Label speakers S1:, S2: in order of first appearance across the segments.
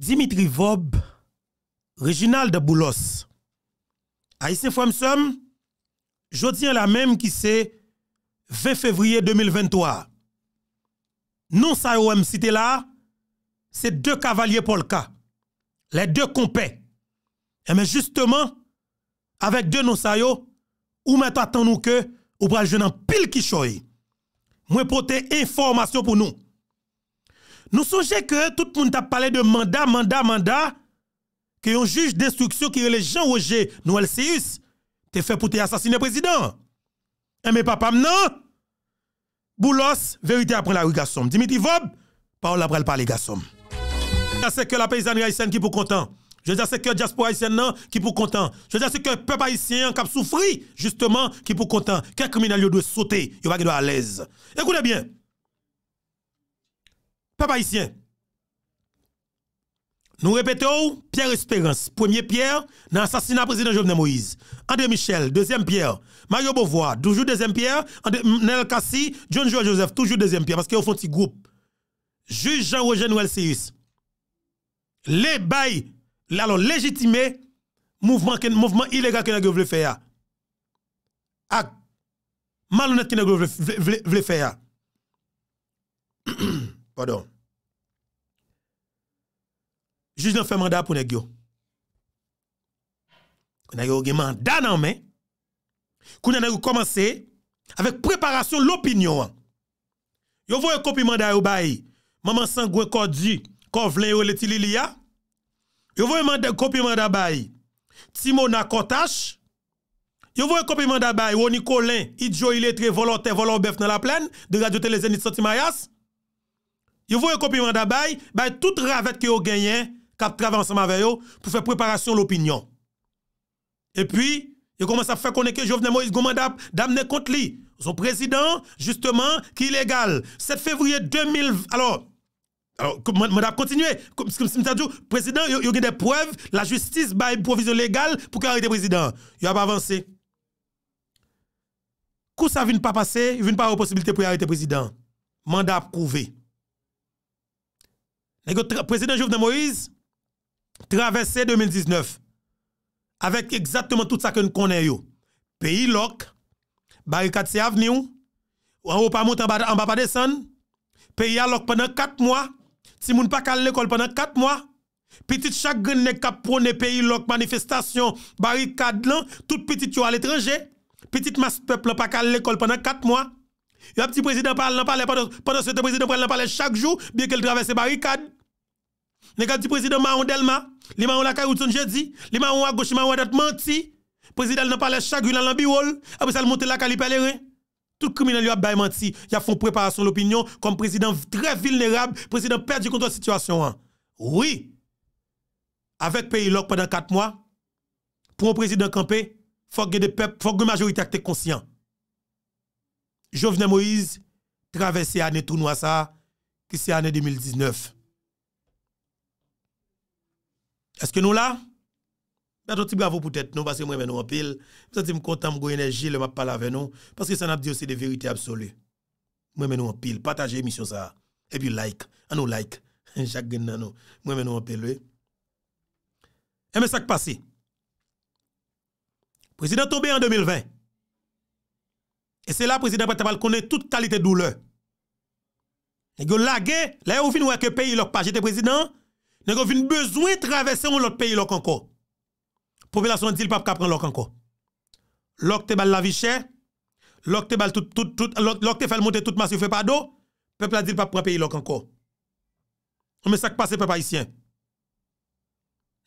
S1: Dimitri Vob, Reginald Boulos, a yse fwem som, jodi an la menm ki se 20 fevriye 2023. Non sayo wèm site la, se de kavalyè polka, le de kompe. E eh men justeman, avèk de non sayo, ou mè to atan nou ke, ou pral jenan pil ki choy. Mwen pote informasyon pou nou. Nou sonje ke tout moun ta pale de manda, manda, manda, ki yon juj d'instruksyon ki yon le jan roje, nou el seus, te fe pou te asasine prezident. E eh, me papam nan, boulos, verite apren la ou gasom. Dimitri Vob, parol aprel pale gasom. Je zase ke la peizanri aisen ki pou kontan. Je zase ke diaspora aisen nan ki pou kontan. Je zase ke pe pa aisen kap soufri, justeman ki pou kontan. Ke kriminal yo dwe sote, yo pa gado a lez. Ekoune bien, Papa haïtien. Nous répétons Pierre Espérance, premier Pierre, dans l'assassinat président Jovenel Moïse. André Michel, deuxième Pierre. Mario Beauvoir, toujours deuxième Pierre. André, Nel Kassi, John Joel Joseph, toujours deuxième Pierre, parce qu'ils font un petit groupe. Juge Jean-Roger Noël Sirius. Les bails, alors légitimer mouvement, mouvement illégal que nous voulons faire. Ak, malhonnête que nous voulons faire. Pardon. juj nan fè manda pou ne gyo. Kou nan yon gen manda nan men, kou nan yon kou komanse, avèk preparasyon lopinyon an. Yon vou yon kopi manda yon bayi, maman san gwe kodi, kovlen yon leti li li ya. Yon vou yon mande kopi manda bayi, timo nan kotash. Yon vou yon kopi manda bayi, wou ni kolen, idjo yi letre, volon te volon bef nan la plen, de radyote le zenit soti mayas. Yon vou yon kopi manda bayi, bayi tout ravet ki yon genyen, qui ensemble avec eux pour faire préparation l'opinion. Et puis, ils commencent à faire connaître Jovenel Moïse Gomandap d'amener contre lui. Son président, justement, qui est illégal. 7 février 2000. Alors, alors, mandat continue. le président, il y a des preuves, la justice a une provision légale pour qu'il arrête le président. Il a pas avancé. Quand ça ne vient pas passer, il ne vient pas avoir possibilité pour arrêter le président. Mandat prouvé. Le président Jovenel Moïse, traversé 2019 avec exactement tout ça que nous connaissons. Pays loc, barricade c'est ou en haut pas monter, en bas pas descendre. Pays à loc pendant 4 mois, si moun pas calé l'école pendant 4 mois. Petit chaque ne kap pays loc manifestation, barricade tout petit yo à l'étranger. Petite masse peuple pas calé l'école pendant 4 mois. Le petit président parle, pendant, pendant ce président parle, chaque jour, bien qu'il traverse barricade. Négatif dit président Maron Delma, li Maron la son jeudi, li Maron à gauche, Maron d'être menti. Président n'a pas les chagrin dans l'ambiwol, après ça le monte la reins. Tout criminel a bien menti, il a font préparation l'opinion comme président très vulnérable, président perdu contre la situation. Hein. Oui. Avec pays loc pendant 4 mois, pour un président campé, faut que des peuples, faut que majorité acte conscient. Jovenel Moïse traversé année tournoi ça qui c'est année 2019. Est-ce que nous là? Mettons ben, petit bravo pour être nous, parce que moi, ben, nous en pile. Je suis content, de l'énergie énergie, je parle avec nous, parce que ça n'a dit aussi des vérités absolues. Moi, ben, nous en pile. Partagez l'émission ça. Et puis, like. À nous, like. Chaque nous. Moi, nous en pile. Et eh, mais ça qui passe. Président tombé en 2020. Et c'est là, président Patabal connaît toute qualité de douleur. Et que lagué, là où fin que pays leur pas j'étais président, Nèkò vin bezoui travese ou lòt peyi lòk anko. Poube la son di l pap kapran lòk anko. Lòk te bal laviche, lòk te bal tout, tout, tout, lòk te fel monte tout mas yon fe pa do, pepla di l pap pran peyi lòk anko. Ou mè sak pase pepa isyen.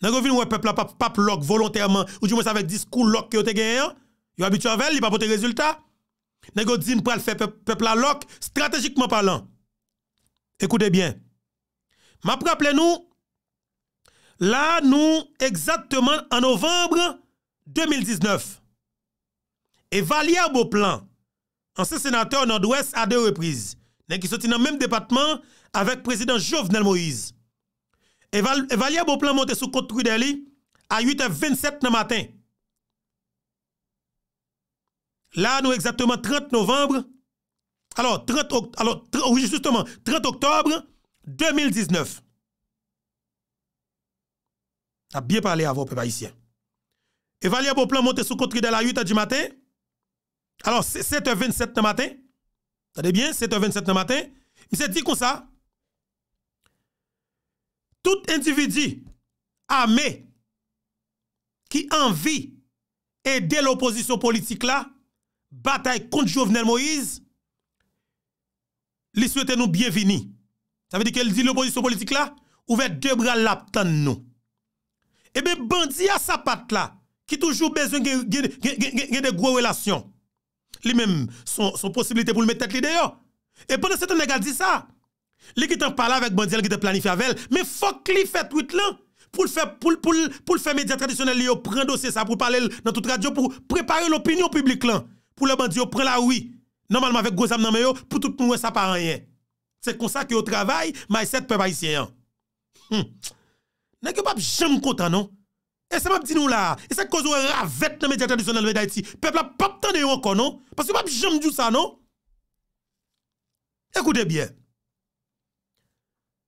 S1: Nèkò vin wè pepla pap lòk volontèrman, ou di mwè sa vek diskou lòk ki yo te gen yon, yo abit yo avèl, li pa potè rezultat. Nèkò di m pral fe pepla lòk, strategikman palan. Ekoute bien. Map pran aple nou, La nou exactement an novembre 2019. Evalia bo plan. Anse senatè an adoues a de reprise. Nè ki soti nan mèm depatman avèk prezident Jovenel Moïse. Evalia bo plan monte sou kontru deli a 8 av 27 nan maten. La nou exactement 30 novembre. Alors, 30 octobre 2019. a bien parlé avant, peuple haïtien. Et Valier plan monte sous contre de la 8 du matin. Alors, 7h27 du matin. T'as bien, 7h27 du matin. Il s'est dit comme ça. Tout individu armé qui envie aider l'opposition politique là, bataille contre Jovenel Moïse, lui souhaite nous bienvenir. Ça veut dire qu'elle dit l'opposition politique là, ouvert deux bras là, nous. Ebe, eh bandi a sa pat la, ki toujou bezoun gen de gwo relasyon. Li menm son posibilite pou l'metet li de yo. E pou de seton legal di sa. Li ki tan pala vek bandi al ki te planifi avel, me fok li fet wite lan. Pou l'fe media tradisyonel li yo pren dosye sa, pou pale nan tout radio, pou prepare l'opinyon publik lan. Pou le bandi yo pren la oui. Normalman vek gwo zam nan me yo, pou tout noue sa paranyen. Se kon sa ki yo travay, may set pe bay siye an. Hmm, tch. Nè ki wap jem konta, non? E se wap di nou la, e se kozo wè e ravèt nan medyat tradisyonel mè da iti, pep la pap tan de yon kon, non? Pas yon wap jem djou sa, non? Ekoute bie.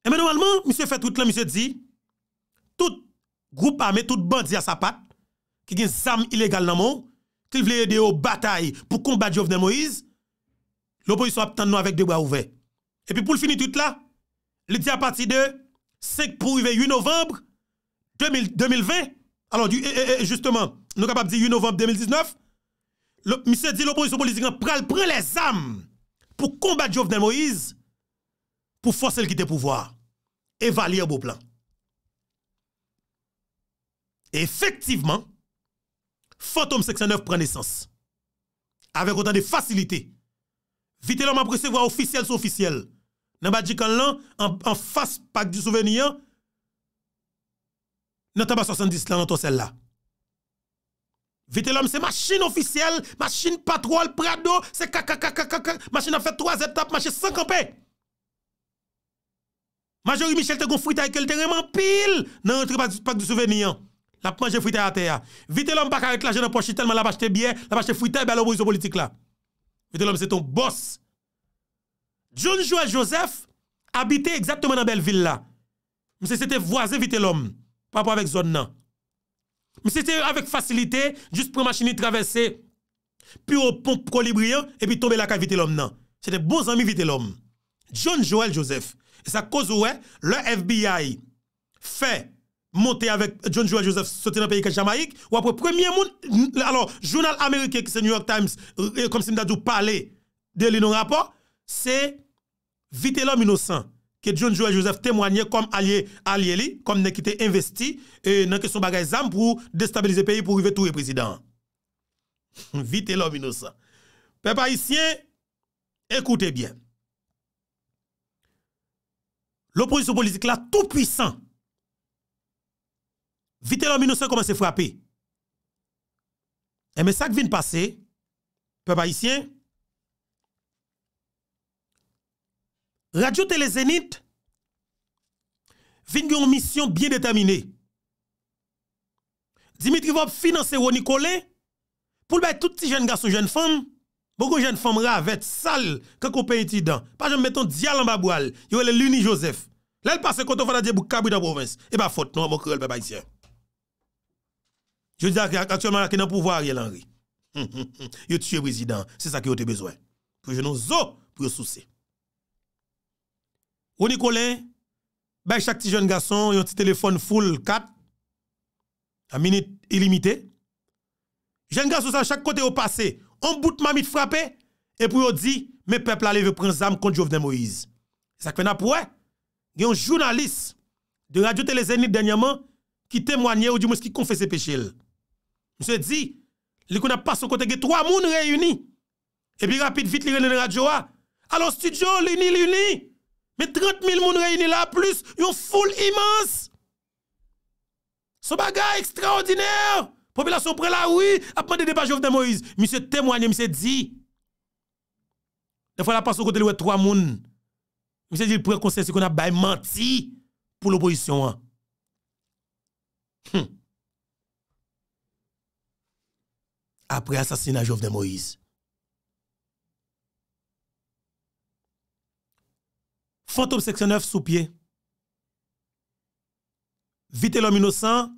S1: E mè nou anman, msè fè tout la, msè di, tout group a mè, tout bandi a sa pat, ki gen zam ilegal nan mò, ki vle yè de yo batay, pou kon bat jov de Moïse, lopo yon sa wap tan nou avèk de wè ouve. E pi pou l finit tout la, lè di a pati de, sèk pou yve yu novembre 2020, alon, justement, nou kapap di yu novembre 2019, misè di lopo yu sou polizikant, pren les am, pou kombat jovnen Moïse, pou fòsèl ki te pouvoar, evalye bo plan. Efektiveman, fantom 69 pren nesans, avek otan de fasilite, vite lò m'apresevwa ofisyel sou ofisyel, nan ba di kan lan, an fas pak di souveniyan, nan te ba 70 lan an ton sel la. Vite lom se masin ofisyel, masin patrol prado, se kakakakakakakak, masin ap fe 3 etap, masin 50p. Majori Michel te kon fwita e ke lte reman pil, nan rentre pak di souveniyan. La panje fwita a te ya. Vite lom pa karek la jen aposhi, telman la pa chete bie, la pa chete fwita e be alo bou yon politik la. Vite lom se ton bos, vite lom se ton boss, John Joel Joseph habite egzatomen nan bel villa. Mse sete voaze vite l'om. Pa pa avek zon nan. Mse sete avek fasilite, jist pou machini travesse. Pi ou pou prolibriyo e pi tombe la ka vite l'om nan. Sete bon zami vite l'om. John Joel Joseph. E sa kozou we, le FBI fe monte avek John Joel Joseph sote nan perike Jamaik, wapwe premye moun alo, jounal Amerikek, se New York Times kom euh, si mda dou pale de li nou rapor, se Vite lòm inosan, ke John Joël Joseph temwanyè kom alye alye li, kom nekite investi, euh, e nan kesyon bagay zan pou destabilize peyi pou rive tou e prezident. Vite lòm inosan. Pe pa isyen, ekoute bien. L'opposisyon politik la, tout puissant. Vite lòm inosan koman se frapi. E men sa kvin pase, pe pa isyen, pe pa isyen, Radyo Telezenit vingyon misyon byen detamine. Dimitri Vop finanse wou Nikolay pou l bay tout ti jen ga sou jen fom. Boko jen fom ravet sal kakon pe iti dan. Pajon meton dialan babwal yowel luni Josef. Lèl pase konton fada diye bou kabri nan provins. E ba fote nou a mokre l pe bay siya. Je diya ki atyonman la ki nan pouvo a riel anri. Yo tiye prezident. Se sa ki yo te bezwen. Je nou zo pou yo sou se. Au y ben chaque petit jeune garçon, un petit téléphone full 4, à minute illimitée. Jeune garçon, à chaque côté au passé, on bout de frapper frappé, et puis on dit, mes peuple allez vous prendre zam contre Jovenel Moïse. Ça fait n'a pour il y a un journaliste de Radio Télé Zénith dernièrement qui témoignait ou du moins qui confessait péché. Monsieur dit, il qu'on a pas son côté, trois moun réunis. Et puis rapide, vite, il dans la radio. Ah. Alors studio, l'uni, l'uni. Me 30.000 moun reyni la plus, yon foule imans. So bagay ekstraordinèr, popelasyon pre la wè, apman de debat Jof de Moïse. Mise temwanyen, mise di. Nè fwa la paso kotele wè 3 moun. Mise di pre konsensi kon ap bay manti pou l'oboyisyon an. Apre asasina Jof de Moïse. Fantôme section sous pied. Vite innocent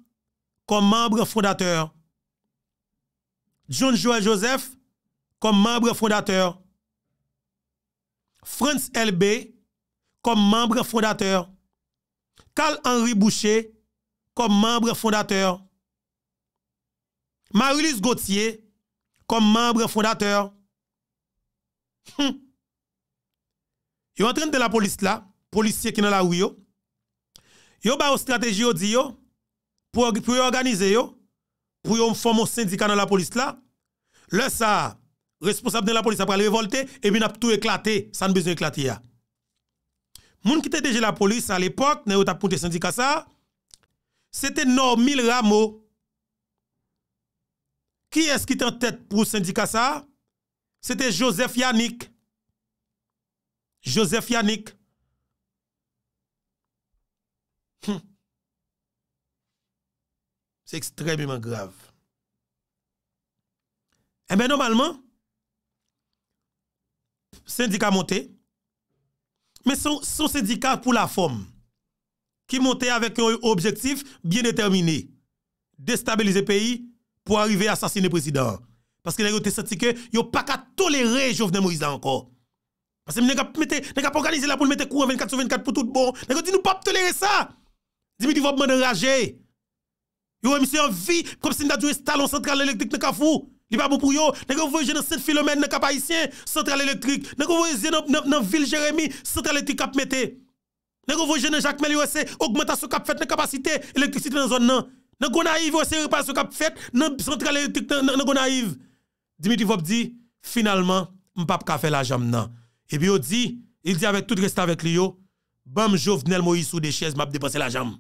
S1: comme membre fondateur. John Joel Joseph comme membre fondateur. Franz LB comme membre fondateur. Carl-Henri Boucher comme membre fondateur. Marilise Gauthier comme membre fondateur. Hum. yo entren de la polis la, polisye ki nan la ou yo, yo ba o strateji yo di yo, pou yo organize yo, pou yo m fomo syndika nan la polis la, le sa responsable de la polis apra le revolte, e mi nap tou eklate, sa n bezon eklate ya. Moun ki te deje la polis al epok, nan yo tap ponte syndikasa, se te nor mil ramo, ki es ki te entet pou syndikasa, se te Joseph Yannick, Joseph Yannick. Hmm. C'est extrêmement grave. Et eh bien normalement, syndicat monté, mais son syndicat pour la forme, qui monté avec un objectif bien déterminé, d'estabiliser le pays pour arriver à assassiner le président. Parce que les retours de cet ticket n'ont pas qu'à tolérer Jovenel Moïse encore. Mase mi ne kap organize la pou ne mette kou en 24-24 pou tout bon. Ne ko di nou pap tolere sa. Dimitri Vop mwen rejè. Yo wè mi se yon vi prop sin da djouè stalon sentral elektrik ne kap ou. Li pa bon pou yo. Ne ko vòjè nan Sint Filomen ne kap aisyen sentral elektrik. Ne ko vòjè nan Vil Jérémy sentral elektrik kap mette. Ne ko vòjè nan Jacques Mel yon se augmentasyon kap fet ne kapasite elektrik sit men zon nan. Ne ko na yiv yon se repasyon kap fet ne sentral elektrik ne ko na yiv. Dimitri Vop di, finalman m pap kafe la jam nan. E bi yo di, il di avek tout restan vek li yo, bam jo vnel mo yi sou de chiez map depanse la jam.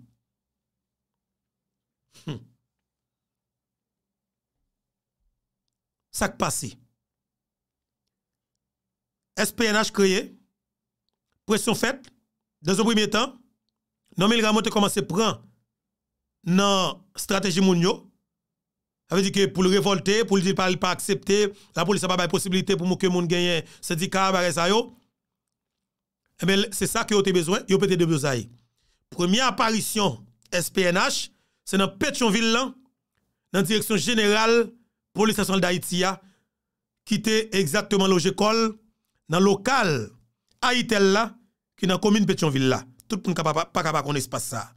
S1: Sak pasi. Espenaj kreye, presyon fet, dan zon premye tan, nan mi l ramote koman se pran, nan strateji moun yo, Ça veut que pour le révolter, pour le dire pas, pas accepter, la police n'a pas de possibilité pour que monde gagne syndicat, ça yo. Eh ben, c'est ça que vous avez besoin, vous avez besoin. Première apparition SPNH, c'est dans Pétionville, dans la direction générale police nationale d'Haïti, qui était exactement logé dans le local Haïtel qui est dans la commune Pétionville Tout le monde n'est pas capable de connaître ça.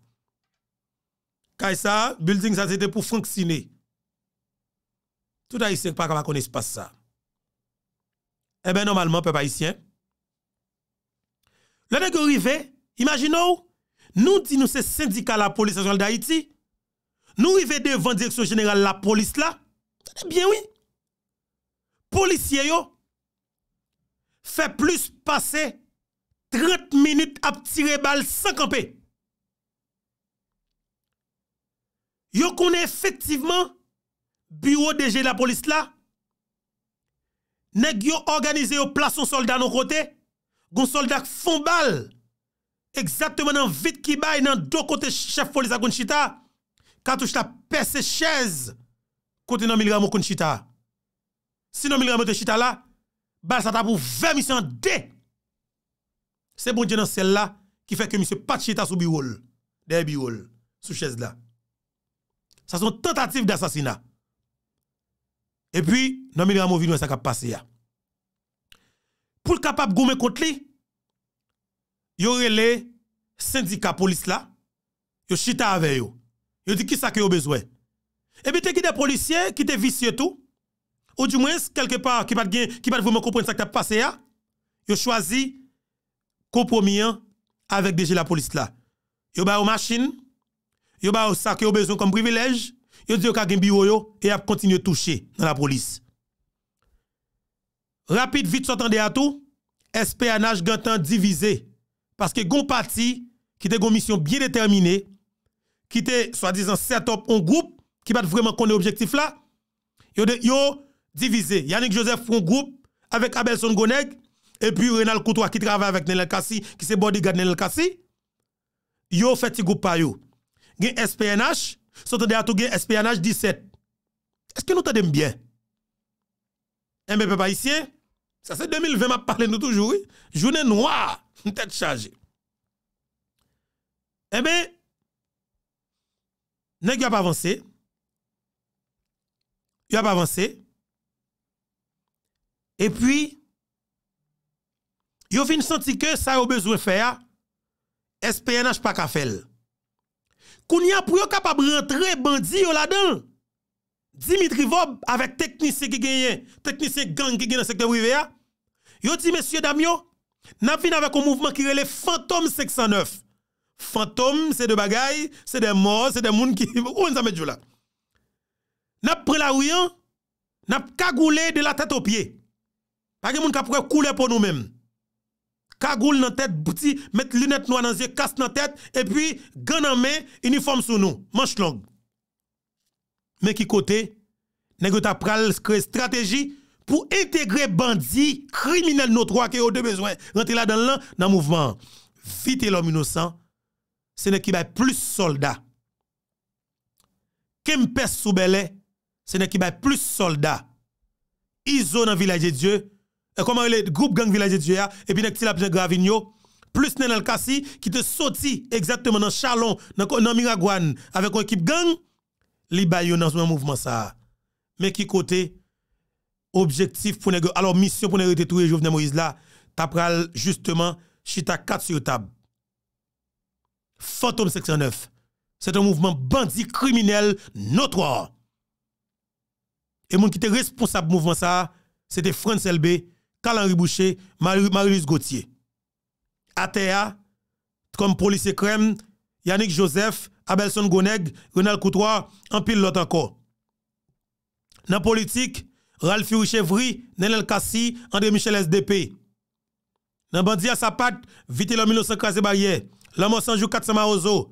S1: Le building ça c'était pour fonctionner. Touta y se pa kama kone se pa sa. Ebe eh normalman pe pa y siyen. Le dek yo rive, imagino ou, nou di nou se syndika la polis asyonal da iti, nou rive devan direkso general la polis la, ta dek bien oui. Polisye yo, fe plus pase 30 minute ap tire bal 50p. Yo konen efektiveman Buwo deje la polis non la, nek yo organize yo plason solda nan kote, goun soldak fon bal, egzatmen nan vit ki bay nan do kote chef polis akoun chita, katou chita perse chèz, kote nan milgram moun koun chita. Si nan milgram moun te chita la, bal sa ta pou 20.000 di. Se bon di nan sel la, ki fe kemi se pat chita sou bi wol, de bi wol, sou chèz la. Sa son tentatif de asasina, E pi, nanmili ramo vi nou yon sakap pase ya. Poul kapap gome kont li, yo rele syndika polis la, yo chita ave yo. Yo di ki sak yo bezwe. E pi te kite policye, kite visye tou, ou di mwens, kelke pa, ki pat vouman kompon yon sakap pase ya, yo chwazi kompon miyan avek deje la polis la. Yo bayo masin, yo bayo sak yo bezwe kom privilej, yo bayo sak yo bezwe kom privilej, yo dit qu'il ka gen bureau yo et a continuer toucher dans la police. Rapide vite s'entendait à tout, SPNH gantan divisé parce que gon parti qui était une mission bien déterminée qui était soi-disant setup en groupe qui pas vraiment connaître objectif là. Yo yo divisé. Yannick Joseph un groupe avec Abelson Goneg et puis Renal Coutois qui travaille avec Nenel Kassi qui c'est bodyguard Nenel Kassi. Yo fait groupe pa yo. SPNH Sote de atouge SPNH 17. Eske nou te deme byen? Eme pe pa isye? Sa se 2020 ma pale nou toujou. Jounen waa! Mwen te te chaje. Eme, eh nek yon pa avanse. Yon pa avanse. E pwi, yon fin santi ke sa yo bezwe fè ya SPNH pak afel. E pwi, Kounia pour capable rentrer bandit là-dedans. Dimitri Vob avec technicien qui gagne, technicien gang qui gagne dans le secteur privé Yo dit monsieur Damio, n'a avec un mouvement qui relève fantôme 609. Fantôme c'est de bagailles, c'est des morts, c'est des gens qui on ça met là. N'a pris la rue, hein? n'a cagoulé de la tête aux pieds. Pas de moun qui pourrait couler pour nous-mêmes. kagoul nan tèt, bouti, met lunèt noa nan zye, kast nan tèt, e pi, gan nan men, uniform sou nou, manch long. Men ki kote, negre ta pral kre strategi, pou integre bandi, kriminelle nou troa ke yo de bezwen, rentre la dan lan nan mouvment. Fite lom inosan, se ne ki bay plus solda. Kempes soubele, se ne ki bay plus solda. Izo nan vilaje dieu, comment le groupe gang village étudiant hein? et puis nek ti la gravigno plus Nenel le qui te sorti exactement dans Chalon dans dans Miragouane avec une équipe gang li baillon dans ce mouvement ça mais qui côté objectif pour nèg alors mission pour nèg tout Jovenel Moïse là t'a justement chita 4 sur table Fantôme 609 c'est un mouvement bandit criminel notoire et mon qui était responsable mouvement ça c'était France LB Kalan Boucher, marie louise Gauthier. Atea, comme policier crème, Yannick Joseph, Abelson Goneg, Renal Coutois, en pile l'autre encore. Dans politique, Ralph Richevry, Nenel Kassi, André Michel SDP. Dans Bandia Sapat, vite l'homme 1915 barrière, l'homme sans jour 400 marozo.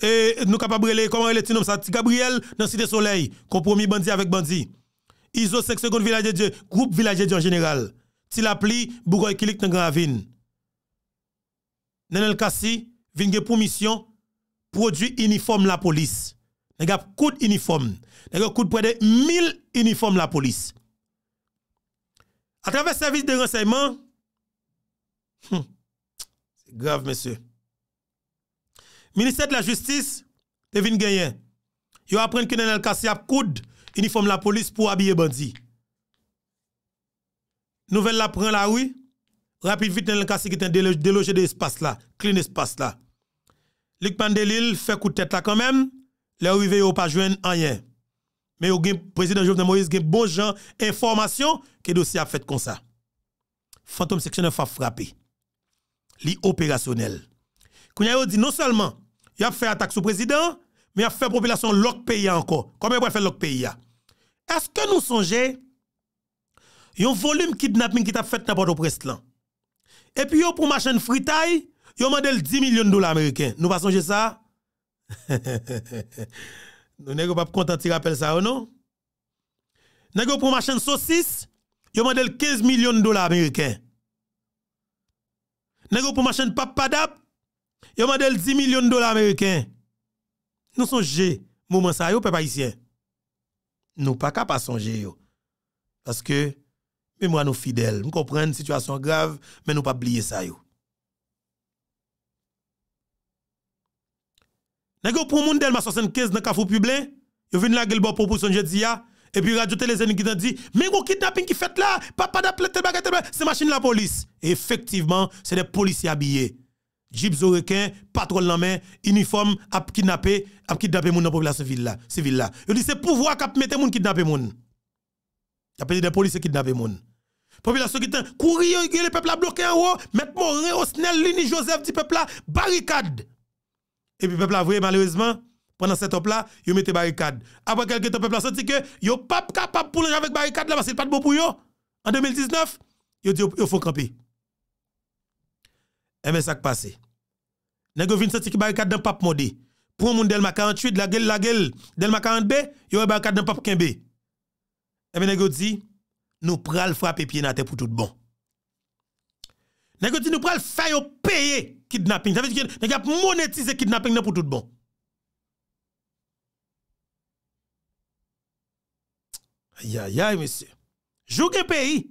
S1: Et nous capables de comment est le ça Gabriel dans Cité Soleil, compromis bandit avec bandit. ISO 5 secondes village de Dieu, groupe village de Dieu en général. Si la bougoy kilik nan gravine. Nenel Kassi, vinge pour mission, produit uniforme la police. Nèg a coûte uniforme. Nèg coûte près de 1000 uniformes la police. À travers service de renseignement, hmm, c'est grave, monsieur. Ministère de la Justice, Devin Gagné. Yo apprennent que Nenel Kassi a coûte uniforme la police pour habiller bandit. Nouvelle la prend la oui. Rapide vite, le casse qui est délogé de l'espace là, clean espace là. Luc Pandelil fait coup de tête là quand même. les il veut pas joindre rien. Mais le président Jovenel Moïse a bon gens, information que dossier a fait comme ça. Fantôme sectionnaire a frappé. Li opérationnel. a dit non seulement il a fait attaque sur président, mais il a fait population l'autre pays encore. Comment il va faire l'autre pays Est-ce que nous songez yon volume kidnapping qui t'a fait n'importe au Et puis yon pour machine fritaille, yon mandel 10 millions de dollars américains. Nous pas songer ça? nous n'avons pas content de rappeler ça ou non? Nous pour machine saucisse, yon mandel 15 millions de dollars américains. Nous pour machine papadap, yon mandel 10 millions de dollars américains. Nous songer, moment ça yo, peuple haïtien. Nous pas capable songer Parce que mais moi nous fidèles, nous comprenons situation grave, mais nous pas oublier ça yo. le pour moun Delma 75 dans Kafou Publin, yo vinn la gueule pour proposition jeudi et puis radio télé qui t'a dit mais go kidnapping qui fait là, papa la tel de c'est machine la police. effectivement, c'est des policiers habillés. Jeep requin, patrol nan main, uniforme, ap kidnapper, ap kidnapper moun dans population civile là, civile là. Yo dit c'est pouvoir qui mette moun kidnapper moun. Y a des policiers qui kidnappé moun. Population qui est courir, le peuple a bloqué en haut, mettre Morin, Osnel, Lini, Joseph, dit peuple là, barricade. Et puis peuple a vrai, malheureusement, pendant cette op là, ils mettent barricade. Après quelques temps, peuple a senti que yo pas capable pour avec barricade là parce que pas de bon pour yo. En 2019, ont dit yo faut camper. Et bien ça qui passé. Nèg vinn senti que barricade dans pape modé. Pour monde Delma 48, la gueule la gueule, Delma 40B, a barricade dans pape Kembe. Et bien nèg dit Nou pral fwa pe piye natè pou tout bon. Nèk yo ti nou pral fwa yo peye kidnapping. Nèk yo ap monetize kidnapping nan pou tout bon. Ayayay mese. Jouke peyi.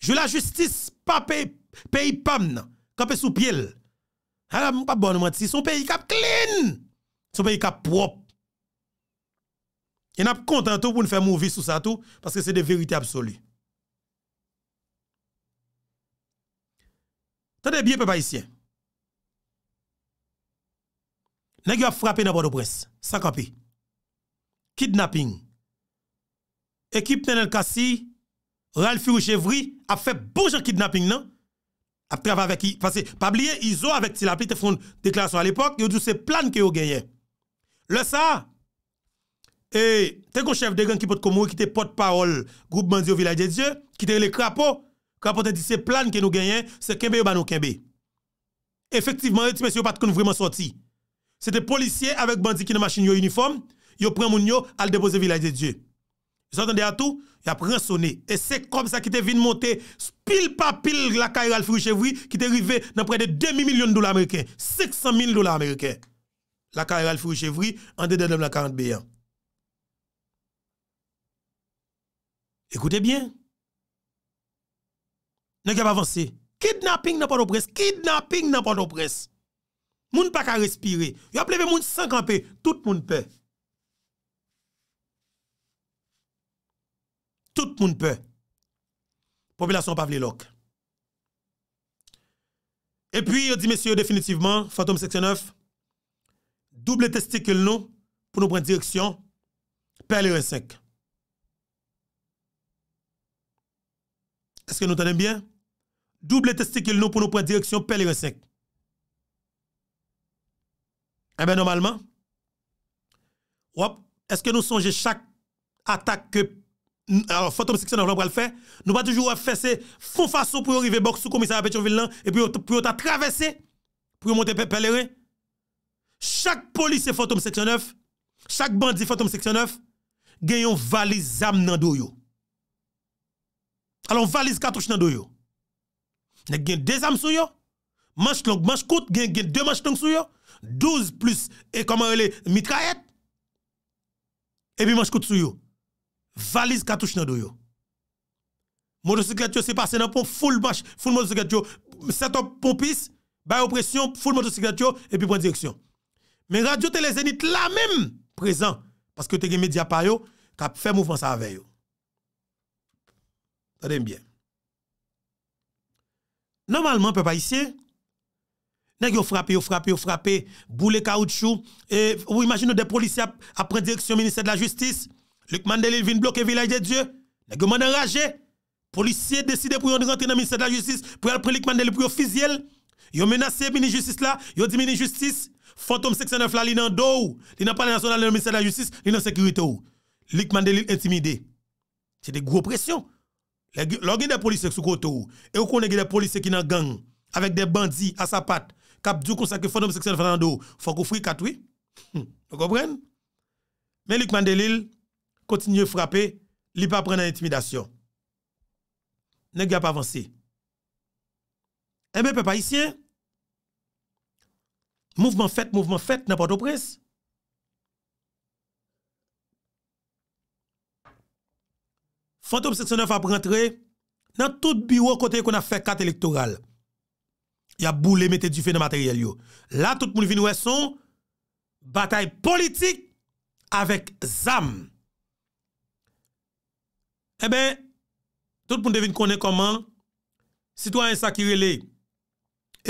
S1: Jou la justis pa peyi pam nan. Kapè sou piel. An ap mwen pa bon mwen ti. Son peyi kap clean. Son peyi kap wop. Et nous content tout pour nous faire mourir sur ça tout, parce que c'est des vérités absolues. Tenez bien, peuple haïtien. y a frappé dans le au presse, sans copie. Kidnapping. Équipe Nenel Kassi, Ralph Chevry a fait bon de kidnapping non A travaillé avec qui parce que pas oublier ont avec ont te font déclaration à l'époque, ils ont dit c'est plan que ont gagné. Le ça, et t'es un chef de gang qui peut moi qui était porte-parole groupe bandit au village de Dieu, qui était les crapauds. Crapaud a dit c'est plan que nous gagnons, c'est kembe ba nous kembe. Effectivement, les messieurs pas vraiment sorti. C'était policier avec bandits qui dans machine yo uniforme, yo prend moun yo al déposer village de Dieu. Vous entendez à tout, il a sonné et c'est comme ça qu'il t'es venu monter pile par pile la carrière Ralph Richevry qui est arrivé dans près de 2 millions de dollars américains, 500 000 dollars américains. La carrière Ralph Richevry en dedans de la 40 Écoutez bien. Nous avons avancé. Kidnapping n'a pas de presse. Kidnapping pas Port-au-Prince. Moun pas qu'à respirer. Yo les moun sans camper. Tout moun peut. Tout moun La Population pas l'ok. Et puis, je dit messieurs définitivement, fantôme 69, double testicule nous pour nous prendre direction, Perle 5. Eske nou tanen byen? Double testik yon nou pou nou pren direksyon pelere sek. Ebe eh normalman, wop, eske nou sonje chak atak ke fantom euh, seksyon avran pou al fè, nou pa dijou wè fè se fon fason pou yon rive bok sou komisa apè chon vil nan e pou yon ta travesse pou yon monte pelere. Chak polise fantom seksyon avran, chak bandi fantom seksyon avran, gen yon vali zam nan do yo. Alon valiz katouche nan do yo. Nè gen dè zam sou yo. Manche long, manche kout, gen gen dè manche long sou yo. Douze plus, e koman e le mitrayet. E pi manche kout sou yo. Valiz katouche nan do yo. Motosiklet yo se pase nan pon, ful manche, ful motosiklet yo. Seton pompis, bayo presyon, ful motosiklet yo, e pi pon direksyon. Men radyo tè lè zenit la mèm, prezant. Paske te gen media pa yo, ka fè mouvman sa ave yo. Tenez bien. Normalement, peuple haïtien, nèg yo frappé, yo frappé, yo frappé, boule caoutchouc et vous imaginez des policiers après direction ministère de la justice, Luc Mandelil vient bloquer village de Dieu. Nèg yo mande enragé. Policiers décident pour rentrer dans le ministère de la justice pour aller prendre Luc Mandel pour officiel. Yo menacé la justice là, yo dit ministre justice, fantôme 609 là, li dos il li pas palais national, le ministère de la justice, li la sécurité Luc Mandel intimidé. C'est des gros pressions a des policiers sous côté et des policiers qui dans gang avec des bandits à sa patte, qui du fait que sexuel, Fernando, faut qu'on 4 hum, Vous comprenez Mais Luc Mandelil continue à frapper, il pas prendre intimidation. Nèg pas avancé. Et eh bien peuple mouvement fait, mouvement fait n'importe au Fantoum 69 ap rentre nan tout biwo kotey kon a fe kat elektoral. Ya boule mette di fe nan materyel yo. La tout moun vin wè son batay politik avèk zam. E eh bè, tout moun devin konen koman, sitwa yon sakirele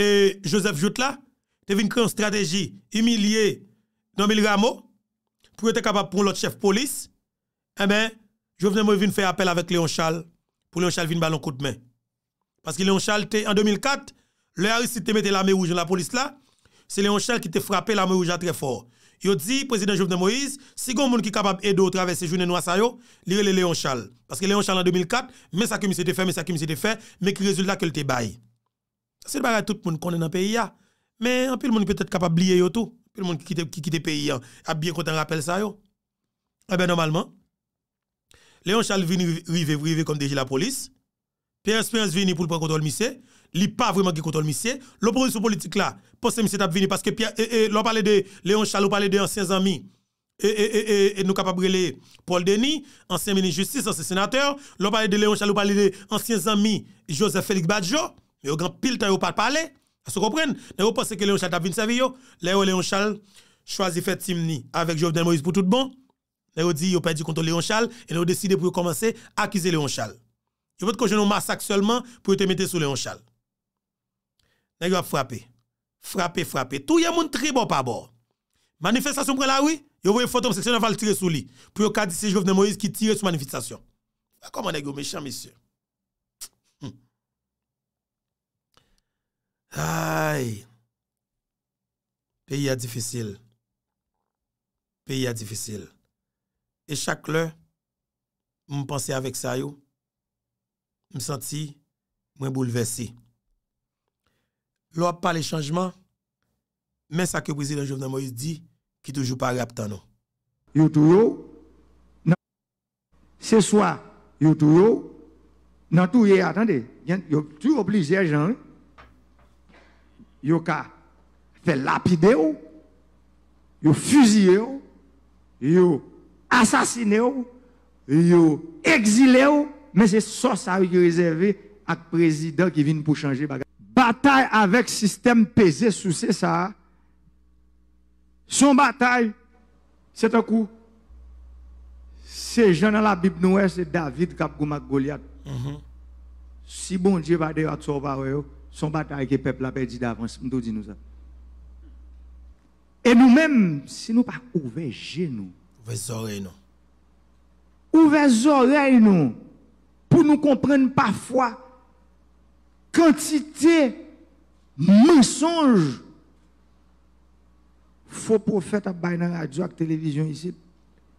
S1: e Joseph Joutla, devin kren strategi yon milie nan mili ramo, pou yon te kapap pou yon lot chef polis, e eh bè, Jovenel Moïse vient faire appel avec Léon Charles pour Léon Charles vient ballon coup de main. Parce que Léon Charles, en 2004, le Aristide te mettait l'armée rouge dans la police là. C'est Léon Charles qui t'a frappé l'armée rouge très fort. Il dit, président Jovenel Moïse, si vous monde qui est capable d'aider à traverser journée noire, ça lire le Léon Charles. Parce que Léon Charles en 2004, mais ça qui monsieur fait, mais ça me s'était fait, mais qui résultat que le te baille. C'est le pour tout le monde connaît dans le pays. Mais un peu le monde peut-être capable d'oublier tout. Tout le monde qui quitte le pays a bien content rappel ça. Eh bien, normalement, Léon Charles vini rive, rive kom deji la polis. Piense Piense vini pou l'pon kontrol misye. Li pa vreman ki kontrol misye. L'oporisyon politik la, posè misye tap vini. Paske Léon Charles ou pale de ansyen zami. E nou kapabre le Paul Denis, ansyen mini justice, ansyen senateur. Lò pale de Léon Charles ou pale de ansyen zami Joseph Félix Badjo. Yo gan pil tan yo pa pale. A se kompren. Nè yo posè ke Léon Charles tap vini sa vi yo. Lè yo Léon Charles chwazi fè timni avèk Jovden Moïse pou tout bon. Ils ont dit, ils ont perdu contre Léon Charles et ils ont décidé pour commencer à accuser Léon Charles. Ils veulent que je nous massacre seulement pour te mettre sous Léon Charles. Ils ont frappé. Frappé, frappé. Tout le monde très bon par bord. Manifestation pour la oui, ils ont une photo section va tirer sous lui. Pour que c'est Jovenel Moïse qui tire sous manifestation. Ah, comment est-ce méchant, monsieur? Ay! Hum. Aïe. Pays difficile. Pays difficile. Et chaque l'heure, je pensais avec ça, je me senti moins bouleversé. L'on parle de changement, mais ça que le président Jovenel Moïse dit, qui toujours pas rapide. Yo ce soir,
S2: you yo, nan tout attendez, yo tout obligé gens, yo ka fait vous yo, yo yo assassiné ou, yo exilé ou, mais c'est ça ça qui est réservé à président qui vient pour changer Bataille avec système pesé sous c'est ça. Son bataille, c'est un coup. C'est jean dans la Bible, nous, c'est David qui a Goliath. Mhm. Si bon Dieu va dire à son bataille que le peuple a perdu d'avance, nous nous ça. Et nous-mêmes, si nous pas ouvert genoux, Ouvrez les oreilles, nous Ouvrez Pour nous comprendre parfois, quantité, mensonges faux prophète à la radio et la télévision ici,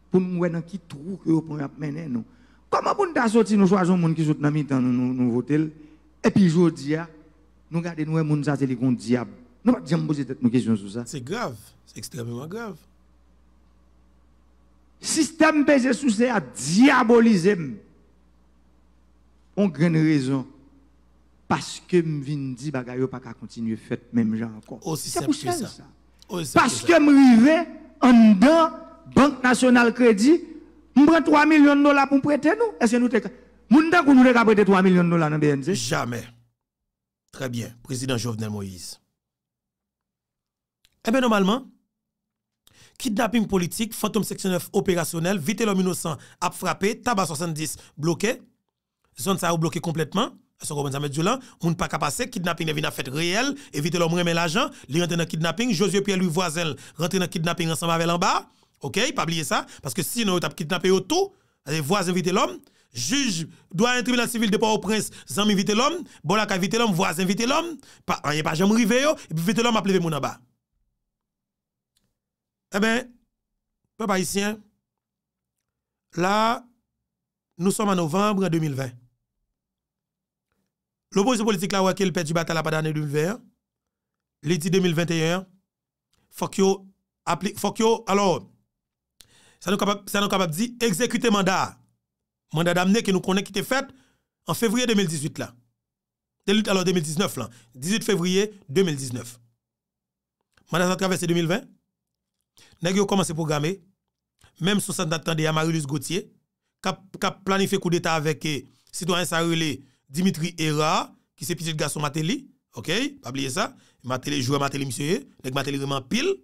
S2: pour nous voir dans qui trou que vous pouvez mener, nous Comment vous nous sortir nous qui dans et puis aujourd'hui ah, nous regardons nous, nous, c'est nous, gonds diable nous, nous, Système basé sur ça a diabolisé. On gagne raison. Parce que je viens dire pas continuer à faire même genre encore. c'est pour ça. Parce que je arrivé en dedans, Banque Nationale Crédit, m'prend 3 millions de dollars pour prêter nous. Est-ce que
S1: nous avons nous prêter 3 millions de dollars dans BNC Jamais. Très bien, Président Jovenel Moïse. Eh bien, normalement, Kidnapping politique, fantôme section opérationnel, vite l'homme innocent a frappé, tabac 70 bloqué, zone ça a bloqué complètement. Ça commence à pas passer, kidnapping est venu fait réel, éviter l'homme remet l'argent, li rentre dans kidnapping, Josué Pierre Louis Voisin rentre dans kidnapping ensemble avec l'en bas. OK, pas oublier ça parce que sinon avons kidnappé tout, les voisins vite l'homme juge doit un tribunal civil de Port-au-Prince, zami vite l'homme, bon la vite l'homme, voisin vite l'homme, pas rien pas jamais rive, et puis vite l'homme a mon en bas. Eh bien, papa haïtien, là, nous sommes en novembre 2020. L'opposition politique là, ouais, qu'elle perd du bataille à pas d'année 2020. L'été 2021, faut que applique, faut que alors, ça nous capable, ça nous capable dit exécuter mandat. Mandat d'amener que nous connaissons qui était fait en février 2018 là. alors 2019 là, 18 février 2019. Mandat s'est traversé 2020 nèg yo commencé programmer même sous ça d'attendre à Marilus Gauthier qui a planifié coup d'état avec eh, citoyen ça Dimitri Era qui c'est petit garçon Matéli OK pas oublier ça Matéli joueur Matéli monsieur nèg Matéli vraiment pile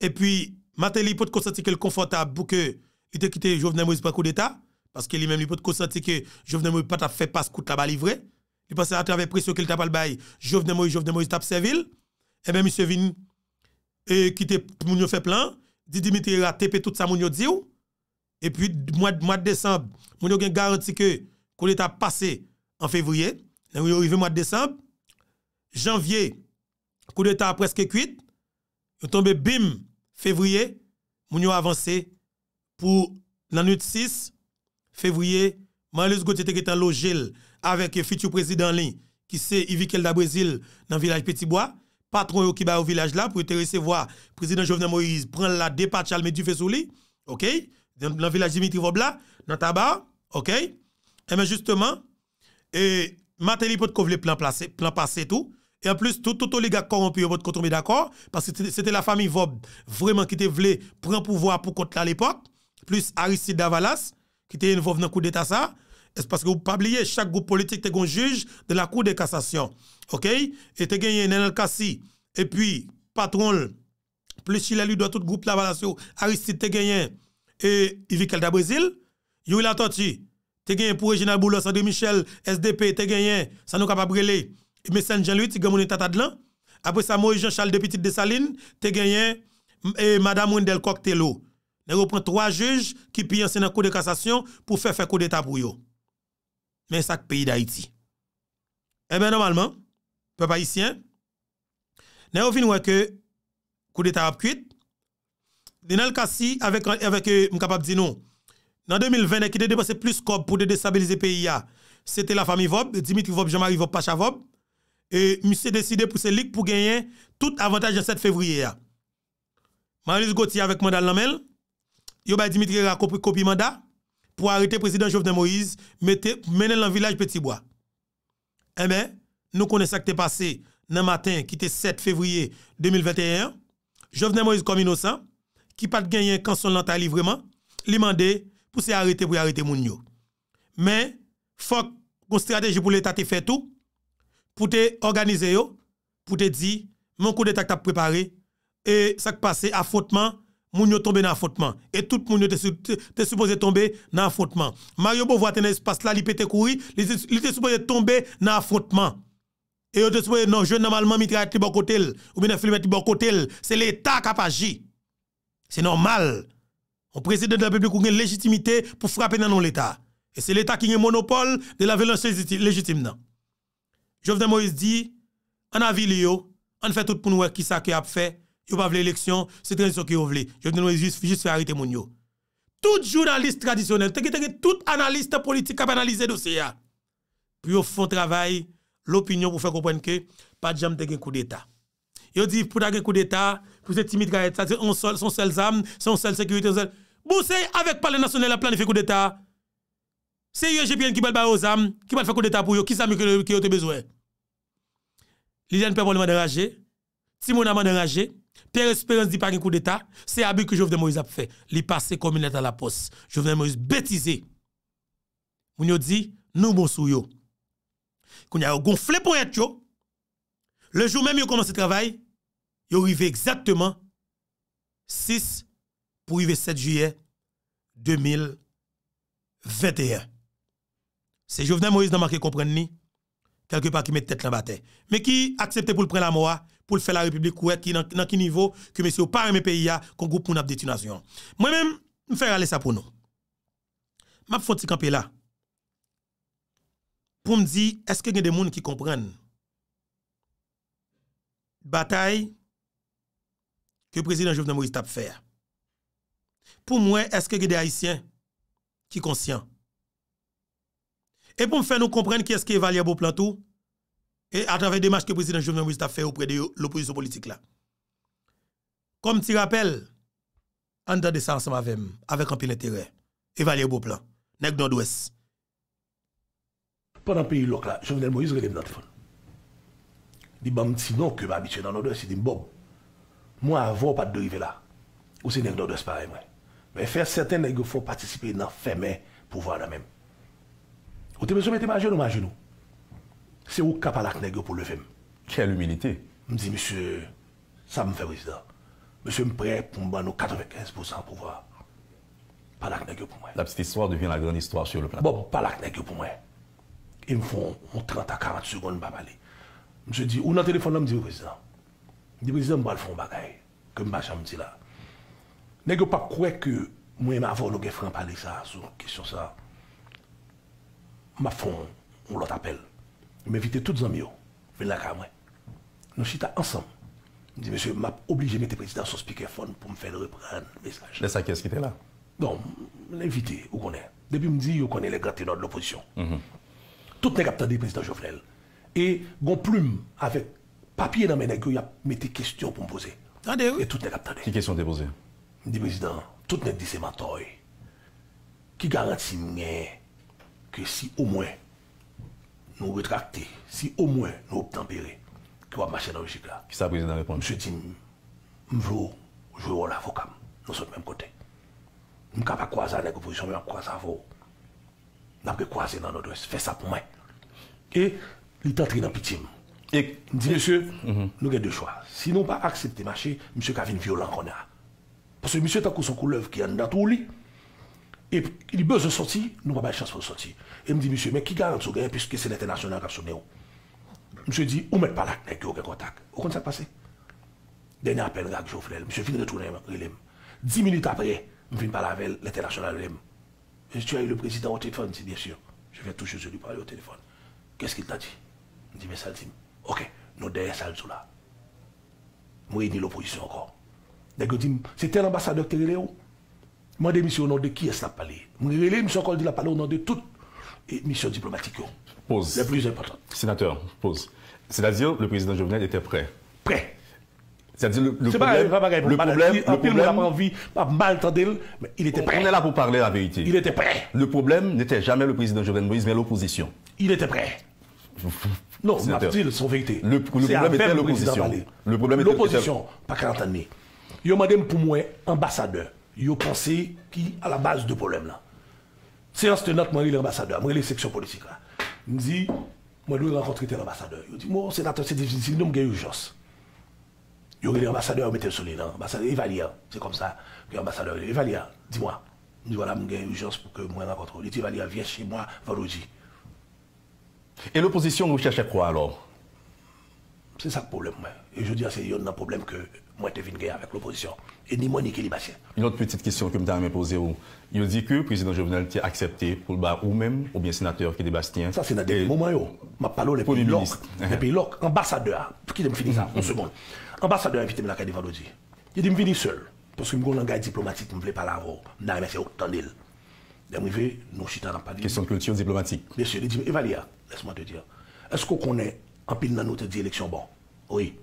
S1: et puis Matéli peut constater qu'elle le confortable pour que il te quitté Jovenel Moïse pour coup d'état parce que lui-même il peut constater que Jovenel Moïse pas fait passe coup là-bas livré il pensait à travers pression qu'il t'a pas le bail Jovenel Moïse Jovenel Moïse t'a servi et eh bien monsieur vin E ki te moun yo fe plan, di Dimitri la tepe tout sa moun yo di ou, e pi moun yo gen garanti ki kou l'eta pase an fevriye, janvye, kou l'eta apreske kwit, yon tombe bim fevriye, moun yo avanse pou l'anot 6 fevriye, Malyus Goti teke tan lo jil avek fitu prezident lin ki se ivikel da Brezil nan vilaj Petibwa, patron qui va au village là pour te recevoir président Jovenel Moïse prend la départ Chalmé du fait OK dans le village Dimitri Vobla dans tabac OK et eh mais justement et Matéli peut couvrir plan placé plan passé tout et en plus, tout, tout gars corrompu, vous tomber d'accord, parce que c'était la famille Vob vraiment qui était voulait prendre pouvoir pour contre à l'époque, plus Aristide Davalas, qui était Vob dans le coup d'État ça, c'est parce que vous pas chaque groupe politique est un juge de la Cour de cassation. OK? Et te gagné Nenel Kassi, et puis patron, plus il a lui doit tout groupe la Aristide te gagné, et Yves Kelda Brésil, Yuri Latoti, te gagné pour Reginald Boulos, André Michel, SDP, te gagné, ça nous capable briller. Mais Saint-Jean-Louis, tu gagné Tatadlan. Après ça, Jean-Charles de Petite Dessaline, te gagné, et Madame Wendel Coctello. Nous reprenons trois juges qui pillent dans la Cour de cassation pour faire faire coup d'état pour eux mais ça pays d'Haïti. Eh bien, normalement, peuple haïtien, nous avons vu que coup d'État a cuit. Dénal Kassi, avec, avec euh, de non. Dans 2020, qui a dépensé plus de pour déstabiliser le pays. C'était la famille Vob, Dimitri Vob, Jean-Marie Vob, Pacha Vob. Et monsieur décidé pour ce ligue pour gagner tout avantage le 7 février. Marius Gauthier avec Mandal Lamel. Yo bah, Dimitri a copié mandat pour arrêter le président Jovenel Moïse, mener dans le village Petit Bois. Eh bien, nous connaissons ce qui est passé dans le matin, qui était 7 février 2021. Jovenel Moïse comme innocent, qui pas de gagner quand son lanta livrement, lui demandé pour s'arrêter arrêter pour arrêter Mounio. yo. Mais, faut une stratégie pour l'État fait tout, pour te organiser pour te dire, mon coup d'état t'a préparé, et ça qui passé affrontement moun yo tombé dans affrontement et tout moun yo était supposé tomber dans affrontement Mario Bovoa dans espace là il pété courir il était supposé tomber dans affrontement et il te supposé non je normalement mitraille bon côté ou bien filmer bon côté c'est l'état qui a agi c'est normal on président de la République a une légitimité pour frapper dans l'état et c'est l'état qui a monopole de la violence légitime Jovenel Moïse dit en avilio on fait tout pour nous qui ça qui a fait Yo pas l'élection, c'est transition qui yo vle. Yo dit juste juste arrêter mon yo. Tout journaliste traditionnel, tout analyste politique qui a analysé dossier Puis yo font travail l'opinion pour faire comprendre que pas de jam un coup d'état. Yo dit pour un coup d'état, pour cette timide ça c'est un seul son seul âme, son seul sécurité seul. savez, avec palais national la planifier coup d'état. C'est UGPN qui va le aux âmes, qui va faire coup d'état pour eux, qui ça que qui ont besoin. Liliane Pepon m'a dérangé, Timon m'a dérangé, tes Espérance dit par un coup d'État, c'est but que Jovenel Moïse a fait. Il passé comme une lettre à la poste. Jovenel Moïse bêtisé. Moun dit, nous bon sou quand Qu'on a gonflé pour être yo. Le jour même commence le travail, yo arrivé exactement 6 pour arriver 7 juillet 2021. C'est Jovenel Moïse qui a marqué comprendre ni quelque part qui met tête dans Mais qui accepte pour le prendre la mort, pou l fè la republik kouèk ki nan ki nivou ki mè sè ou parè mè peyi ya kon goup moun ap detinasyon. Mwen mè m fè ralè sa pou nou. Mè ap fò ti kampe la. Pou m di, eske gen de moun ki kompren? Bataï ke prezident Jovnan Moïse tap fè. Pou mwen, eske gen de haisyen ki konsyen? E pou m fè nou kompren ki eske evalye bo plantou? Pou m fè nou kompren? E atavè demaj ke prezident Jovenel Moïse ta fè ou prè de yo l'oppojiso politik la. Kom ti rappel, an dan desans ma vem, avèk an pil nè terè, evalè bo plan, nèk Nodwes. Pendan pi yi lok la, Jovenel Moïse relem nan te fon.
S3: Di bam ti nou ke m'abitye nan Nodwes, di mbob. Mwa avò pat de rive la, ou se nèk Nodwes parè mwen. Mwen fèr sèten nèk yo fò patisipè nan fè mè pou vwa nan mèm. Ou te bezou mè te ma jenou, ma jenou. Se ou ka palak nèk yo pou levèm. Kèl humilité. Mè di, mè sè, sa mè fè prezident. Mè sè mè prez pour mè ban nou 95% pou vwa. Palak nèk yo pou
S4: mè. La psit histoire devine la gran histoire bon, chè ou le plat.
S3: Bon, palak nèk yo pou mè. Y mè fon moun 30 à 40 secondes mè palè. Mè sè di, ou nan telefon nan mè di prezident. Mè di prezident mè bal fon bagay. Kèm mè bachan mè di la. Nèk yo pa kouè kè mwen mè avon nou ge fran palè sa. Sò, kèchò sa. Mè fon, mè lot ap m'invite tous les amis, venez la moi. Nous sommes ensemble. Je dis, monsieur, m'a obligé de mettre le président sur speakerphone pour me faire reprendre le message. Mais ça, qui ce qui était là Bon, l'invité, vous connaissez. Depuis, me dit, vous est les grands ténors de l'opposition. Toutes mhm. les Tout le président Jovenel. Et, gon plume, avec papier dans mes nègres, il a mis des questions pour me poser. Et tout les monde Quelles Qui question posées Je dis, président, tout n'est dit, c'est Qui garantit que si au moins nous rétracter, si au moins nous obtempérer, qui va marcher dans le logique là. Qui ça, président, répond Monsieur dit, je veux jouer l'avocat, nous sommes du même côté. Je ne peux pas croiser avec l'opposition, mais je croiser à vous. Je peux croiser dans notre Fais ça pour moi. Et il est entré dans petit. Et dit, monsieur, nous avons deux choix. Si nous pas accepter marcher, monsieur Kavin violent qu'on a. Parce que monsieur, tant que son couleuvre qui est dans tout lit, et il a besoin de sortir, nous n'avons pas de chance pour sortir. Et me dit, monsieur, mais qui garantit que puisque c'est l'international qui a sonné Monsieur dit, ne met pas là, nest aucun contact. Au compte ça passé. Dernier appel, Gag Joffrel. Monsieur finit de retourner, Dix minutes après, je viens parler avec l'international. Et tu as eu le président au téléphone, dit, bien sûr. Je vais toujours lui parler au téléphone. Qu'est-ce qu'il t'a dit Il dis, mais ça dit, ok, nous derrière ça, là. Moi, il l'opposition encore. D'accord, dit, c'était l'ambassadeur Téléo. Moi, démission au nom de qui est-ce qu'il a parlé Moi, il dit, encore, parlé au nom de tout et mission diplomatique. Pause. le plus important.
S4: Sénateur, pause. C'est-à-dire le président Jovenel était prêt. Prêt. C'est-à-dire le, le problème, le, problème, le problème, envie, pas mal mais il était prêt. On est là pour parler la vérité. Il était prêt. Le problème n'était jamais le président Jovenel Moïse, mais l'opposition. Il était prêt. non, ma petite, son vérité. Le, problème était l'opposition. Le problème était l'opposition.
S3: Pas 40 ans. Yo madame pour moi ambassadeur. Yo pensé qui à la base de problème là. C'est que je moi, l'ambassadeur, moi, les sections politiques. Il me dit, moi, je rencontrer tel ambassadeur. Il dit, moi, sénateur, c'est difficile, nous, une urgence. Il y a l'ambassadeur, mettez le soleil L'ambassadeur, il va lire. C'est comme ça que l'ambassadeur, il va lire. Dis-moi. Il dit, voilà, une urgence pour que moi, rencontre. Il dit, il va lire, viens chez moi, vendredi. Et l'opposition vous cherchez quoi alors C'est ça le problème. Et je dis, c'est un problème que moi, je viens avec l'opposition et ni moi ni
S4: Une autre petite question que je me poser. Il dit que le président Jovenel a accepté pour le bas ou
S3: même, ou bien sénateur qui Bastien. Ça, c'est dans des moments où je parle de pays l'OC. Les pays ambassadeur, qui me finir ça, en seconde. Ambassadeur invité à la de dit Il me venir seul, parce que je suis un langage diplomatique, je ne voulais pas l'avoir. Oh. Je n'ai pas autant d'île. D'arriver, nous chita dans Paris. Question de culture diplomatique. Monsieur, sûr, il dit, Evalia, laisse-moi te dire, est-ce qu'on connaît en pile dans notre élection bon Oui.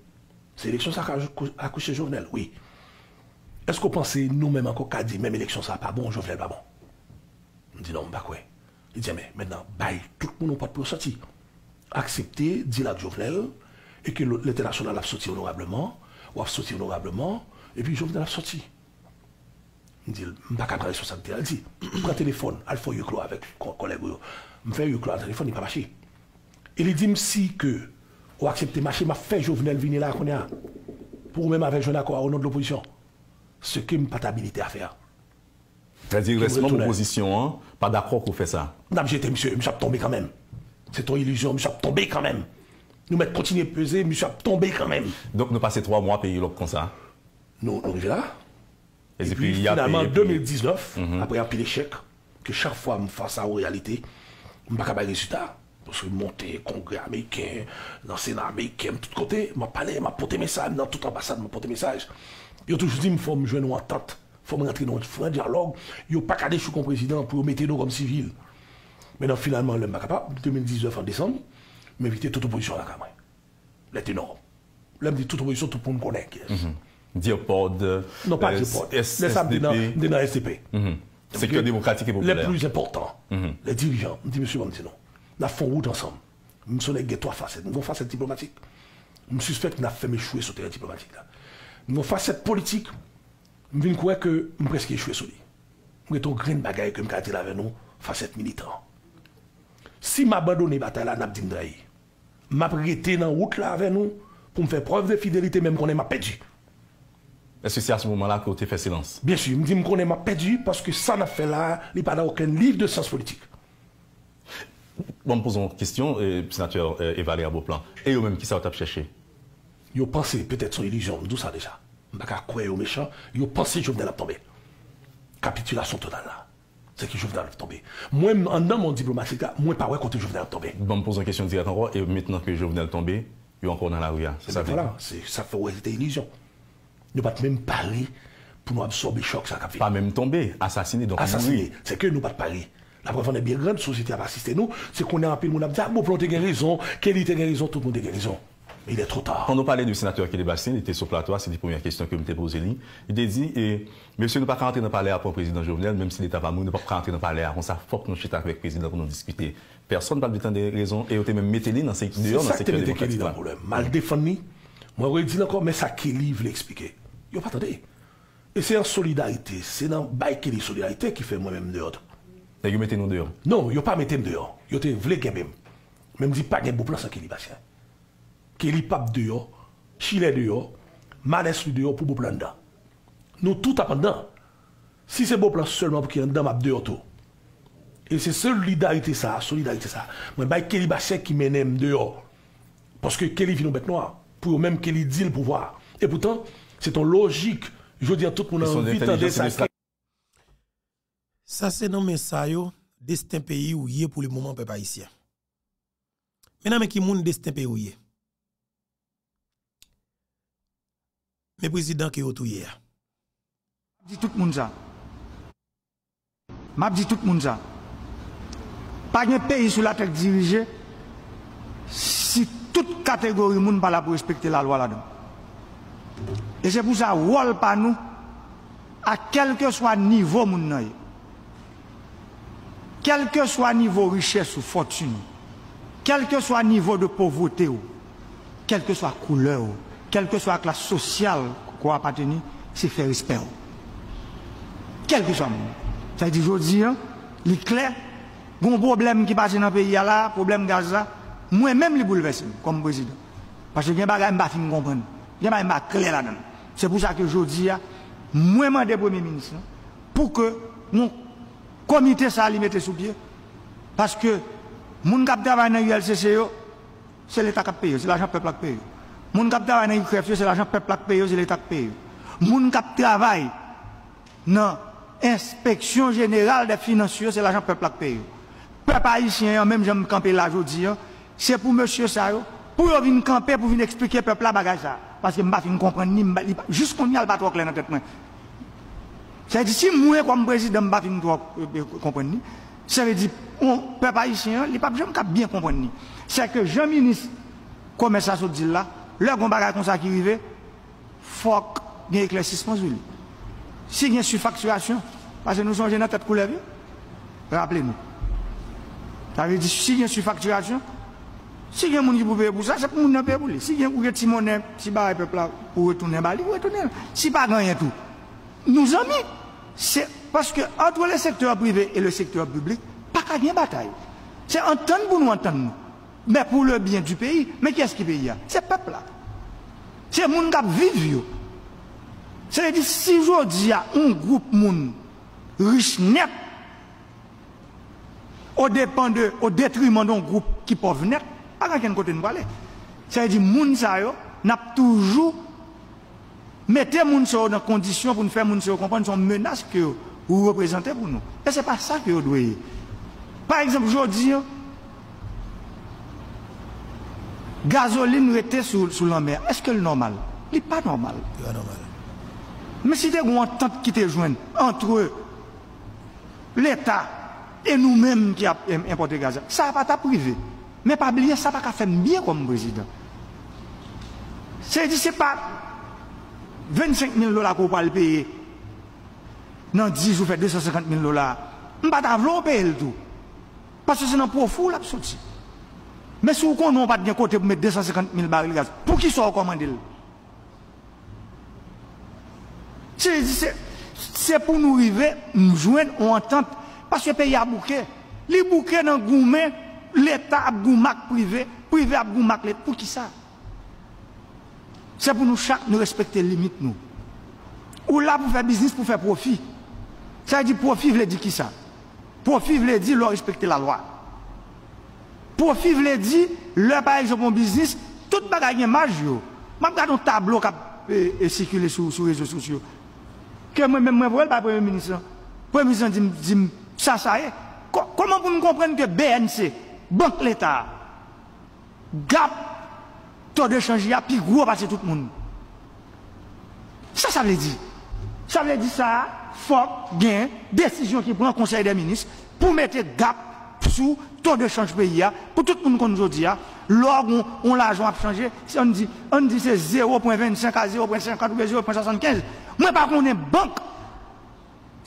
S3: C'est l'élection ça a accouché Jovenel, oui. Est-ce que vous pensez nous-mêmes encore qu'à dire même élection ça pas bon, Jovenel ne pas bon On dit non, pas quoi. Il dit mais maintenant, bye, tout le monde n'a pas de sortir. Accepter, dit la Jovenel, et que l'international a sorti honorablement, ou a sorti honorablement, et puis Jovenel a sorti. Il dit, je ne pas prendre responsabilité. Il dit, prends le téléphone, il faut que avec collègue. Je fais avec le téléphone, il n'a pas marché. Il dit, si que, ou accepter marché, m'a fait Jovenel venir là, qu'on a, pour même avec Jovenel, au nom de l'opposition. Se ke mi pata abilite a fe a.
S4: Rezile resman mou posisyon an, pa da krok ou fe sa.
S3: Nam jete, msye, msye ap tombe kanmen. Se ton ilusyon, msye ap tombe kanmen. Nou met kontine peze, msye ap tombe kanmen. Donk nou pase 3 mwa peye lop kon sa? Nou, nou jela. E pi, finanman, 2019, apre api l'eshek, ke chak fwa mou fasa ou realite, m baka bay rezuta. Monsi monte kongre ameyken, nan sena ameyken, m tout kote, m apale, m apote mesaj, nan tout ambasade m apote mesaj. Yo toujours dit, il faut me joindre en tente, il faut me rentrer dans un dialogue. Il n'y a pas qu'à déchouer comme président pour mettre nous comme civil. non, finalement, le capable, 2019 en décembre, m'inviter toute opposition à la Cameroun. C'est énorme. il me dit toute opposition, tout le monde connaît.
S4: Mm-hmm. Diopod. Non, pas euh, Diopod. Les samedis dans SDP. que démocratique et populaire. Les plus importants, mm-hmm.
S3: les dirigeants, me dit, monsieur Bantino, nous avons route ensemble. Nous sommes les trois facettes. Nous avons facette diplomatique. Je suspecte que nous avons fait échouer sur le terrain diplomatique. Là nos facettes politiques, je viens croire que je presque échoué sur lui. Je suis un grand bagaille que je avec nous, facette militant. Si m'abandonner bataille là, je vais m'apprêter dans la route là avec nous pour me faire preuve de fidélité même qu'on est m'a perdu.
S4: Est-ce que c'est à ce moment-là que vous fais fait silence
S3: Bien sûr, je me dis qu'on est m'a perdu parce que ça n'a fait là, il n'y a pas dans aucun livre de sens politique.
S4: Bon, me posons une question, sénateur euh, Evalé Aboplan. Et vous-même, qui ça vous cherché
S3: ils pensé, peut-être son illusion, nous ça déjà. Je au méchant ils pensé que Jovenel a tomber. Capitulation totale là. C'est que Jovenel a tomber. Moi, en dans mon diplomatique, moi, pas vrai côté Jovenel a tomber.
S4: Bon, me pose une question directe encore, et maintenant que Jovenel a tomber, il est encore dans la rue. Hein.
S3: C'est ça, voilà, ça fait ouais, c'était illusion. Nous ne pas même pari parler pour nous absorber le choc. Ça, Pas même tomber, assassiner. Donc assassiné, c'est que nous ne pas parler. La preuve, on est bien grande, société a assisté nous, c'est qu'on est en pile, on a dit, ah, bon, de a raison, quelle était raison, tout le monde a raison il
S4: est trop tard. Quand on parlait du sénateur Kélibastien, il était sur le plateau, c'est la première question que je m'étais posée. Il a dit, et, eh, monsieur, nous ne pas rentrer dans le palais après le président Jovenel, même si l'État va mourir, nous ne pas rentrer dans le palais. On faut que nous avec le président pour nous discuter. Personne ne parle de temps de raisons, et on a même météli dans ces dehors, dans ces C'est ça qui le problème. Mal
S3: défendu, moi, je dis encore, mais ça, qu'il veut l'expliquer. Il n'y pas attendu. Et c'est en solidarité, c'est dans bail de solidarité qui fait moi-même dehors. Et vous mettez nous dehors Non, il n'y a pas mettez dehors. Il y a même. Même dit pas plan ke li pap deyo, chile deyo, ma les li deyo pou bou plan dan. Nou tout apan dan, si se bou plan selman pou ki an dam ap deyo to, e se solida ite sa, solida ite sa, mwen bay ke li bashek ki menem deyo, poske ke li vinou bete noa,
S1: pou yo menm ke li di l pouwa, e poutan, se ton logik, jodi an tout moun an vitan de sa. Sa se nan mensay yo, desten peyi ou ye pou li mouman pe pa isye. Mename ki moun desten peyi ou ye, mais président qui est hier.
S2: dis tout le monde ça. Je dis tout le monde ça. Pas un pays sous la tête dirigée, si toute catégorie monde pas là pour respecter la loi là-dedans. Et c'est pour ça wall pas nous à quel que soit niveau monde Quel que soit niveau richesse ou fortune, quel que soit niveau de pauvreté ou quelle que soit couleur ou, quelle que soit la classe sociale qu'on appartient, c'est faire respect. Quel que soit le monde. C'est-à-dire, je dis, clés, les problèmes bon problème qui passe dans le pays, là, problème Gaza, moi-même, je bouleverse comme président. Parce que je ne pas comprendre. Je ne pas clé là-dedans. C'est pour ça que je dis, hein, moi, je premiers ministres hein, pour que mon comité ça et mette sous pied. Parce que, mon qui travaille dans l'ULCC, c'est l'État qui paye, c'est l'argent peuple qui paye. Les gens qui travaillent dans les c'est l'agent peuplat pays, c'est l'état pays. Les gens qui travaillent dans l'inspection générale des financiers, c'est l'agent peuplat pays. Les paysans, même si je me campe là aujourd'hui, c'est pour M. Sayo, pour venir camper, pour venir expliquer les paysans. Parce que je ne comprends pas, jusqu'à ce qu'on ait le patron qui est dans notre tête. cest à dire que si je suis comme président, je ne comprends pas. cest à dire que les paysans, je ne comprends pas. C'est que je suis ministre de la je de la Soudil. Le bon bagage comme ça qui arrive, il faut qu'il y ait éclaircissement sur lui. y a surfacturation, parce que nous sommes dans la tête couleur, rappelez-nous. Ça veut dire, il y a surfacturation, si il y a des gens qui peuvent payer pour ça, c'est pour les gens qui peuvent payer. Si il y a des gens qui peuvent peuple pour retourner à Bali, retourner. Si pas gagner tout. Nous amis, c'est parce que entre le secteur privé et le secteur public, pas qu'à gagner bataille. C'est entendre pour nous entendre. Mais pour le bien du pays, mais qu'est-ce qui paye C'est le peuple c'est les gens qui vivent. C'est-à-dire, si aujourd'hui, un groupe de riche net, au, de, au détriment d'un groupe qui pauvre net, à quel côté nous parler. C'est-à-dire, les gens n'a toujours mis les gens dans condition pour nous faire comprendre son menace que vous représentez pour nous. Et ce n'est pas ça que vous devez. Par exemple, aujourd'hui, gazoline était sous, la mer, est-ce que c'est normal Ce n'est pas normal. Pas normal. Mais si tu as une entente qui te joint entre l'État et nous-mêmes qui avons importé gaz, ça n'a pas ta privé. Mais pas oublier, ça n'a pas faire bien comme président. C'est-à-dire, ce n'est pas 25 000 dollars qu'on va le payer. Dans 10 jours, fait 250 000 dollars. On ne vais pas payer le tout. Parce que c'est un profil profond, là, mais si vous pouvez pas de côté pour mettre 250 000 barils de gaz, pour qui soit recommandé C'est pour nous arriver, nous joindre, on entente. Parce que le pays a bouqué. Les bouquets dans le l'État a privé, privé a Pour qui ça C'est pour nous chaque, nous respecter les limites, nous. Ou là pour faire business, pour faire profit. Ça veut dire profit, les dit, qui ça Profit dit, leur respecter la loi. Pour vivre les dit, leur par exemple mon business, tout bagaille est magie. Je regarde un tableau qui est eh, eh, sur les réseaux sociaux. Que moi-même, je ne vois pas le Premier ministre. Le hein. Premier ministre dit, ça, ça est. Comment vous me comprendre que BNC, Banque de l'État, GAP, taux de change, a plus gros parce tout le monde. Ça, ça veut dire. Ça veut dire ça, fort, gain, décision qui prend le Conseil des ministres pour mettre GAP Sou, ton de chanj pe ya, pou tout pou nou kon nou di ya, log ou l'ajon ap chanje, se an di se 0.25 a 0.50 ou 0.75, mwen pa konen bank,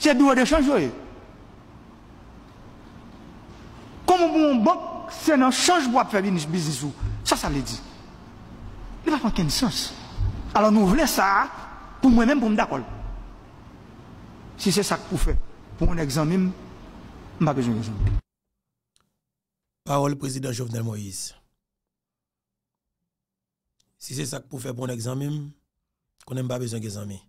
S2: se biwo de chanj yo e. Komo pou mwen bank, se nan chanj bo ap febi nish biznisou, sa sa li di. Li pa fanken sens. Alon nou vle sa, pou mwen men pou mdakol. Si se sa pou fe, pou mwen egzan mim, mba bejoun egzan.
S1: Parol prezident Jovenel Moïse. Si se sak pou fè bon egzamim, konen ba bezong egzamim.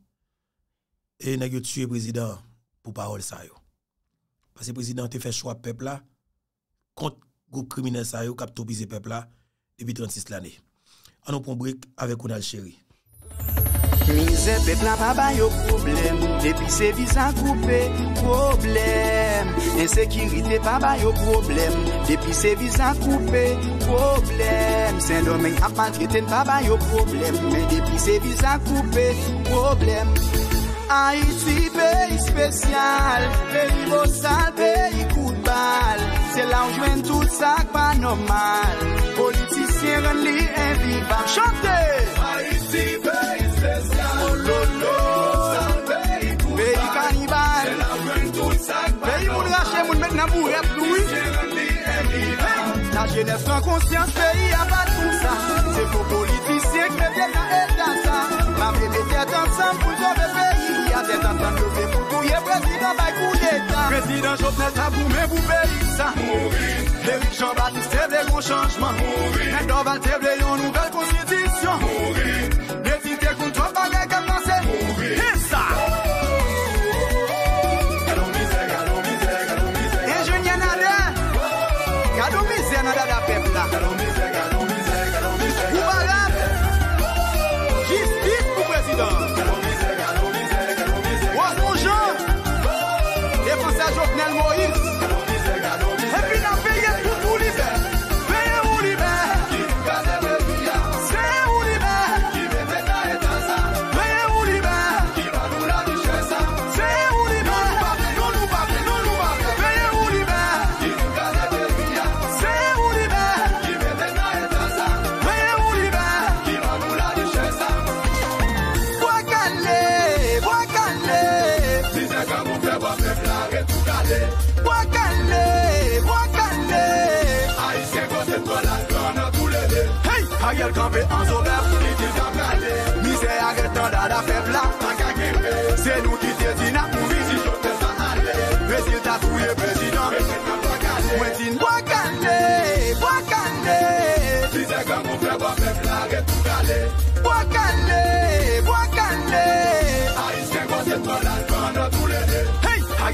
S1: E nagyo tsyè prezident pou parol sa yo. Pase prezident te fè chwa pepla kont group krimine sa yo kap topize pepla debi 36 lane. Ano pou mbrek avekoun al chéri. Mize
S5: pe plan pa bayo problem Depi se vizan koupe, problem Ensekirite pa bayo problem Depi se vizan koupe, problem Sen domen apan treten pa bayo problem Men depi se vizan koupe, sou problem Haiti, peyi spesyal Peribosal, peyi koutbal Se la ou jwen tout sa kwa nomal Politisyen ren li en vivan Chantez! Haiti, peyi spesyal Ginev fran konsyans peyi apat pou sa Se pou politisye kre vye ta el da sa Mame mè tèt ansan pou tò vè peyi A tèt an tan kòpè pou kouye Presidant bay kouye ta Presidant jòp nè tabou mè bou peyi sa Morin Derik chan batis teble bon chanjman Morin Mèk nan val teble yon nouvel konsyantisyon Morin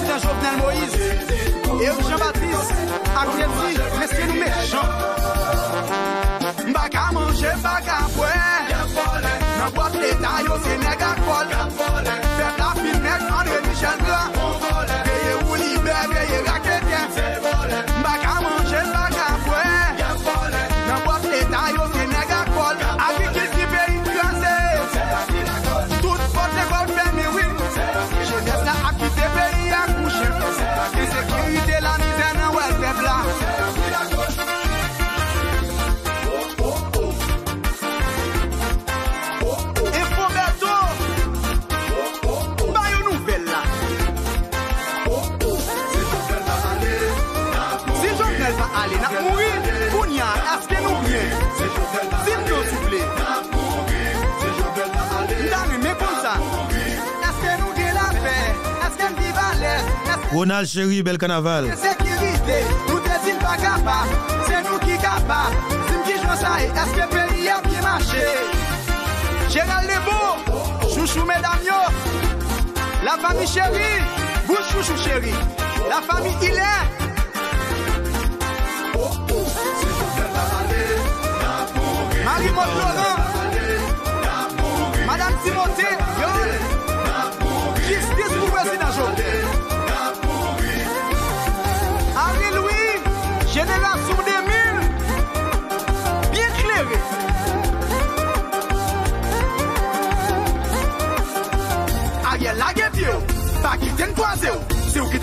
S5: Mwen jok nan Moise E ou jok nan Patrice A kou yadzi, mwen eske nou mechon Mbak a manje, mbak a fwe Mwen wak lé tayo, se mwen mwen
S1: Ronald Cheri, bel kanaval. Se
S5: se ki rizle, ou te zil pa kapa, se nou ki kapa, se mki josa e, aske pe riyan ki mache. Cheval Lebon, chouchou Medamyo, la fami Cheri, gout chouchou Cheri, la fami Ilen. Oh oh, se chou fèr la lale, nan pou reyman. Marimo Floro.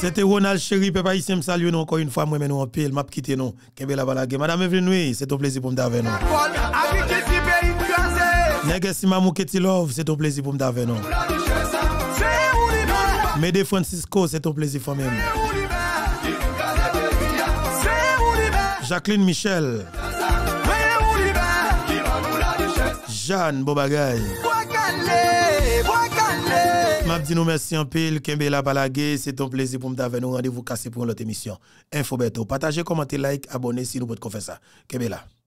S1: C'était Ronald Chéri, Papa Ici, me salue encore une fois, moi, nous en pile, m'a quitté nous. la Madame Evelyne, c'est un plaisir pour me d'avoir
S5: nous.
S1: Négasi Mamou Love c'est un plaisir pour me avec nous. Mede hein. Francisco, c'est un plaisir pour moi-même. Jacqueline Michel. Jeanne Bobagaye, nous merci en pile. la balague, c'est un plaisir pour nous d'avoir nous. Rendez-vous casser pour l'autre émission. Info Beto. Partagez, commentez, like, abonnez si nous pouvons faire ça. la.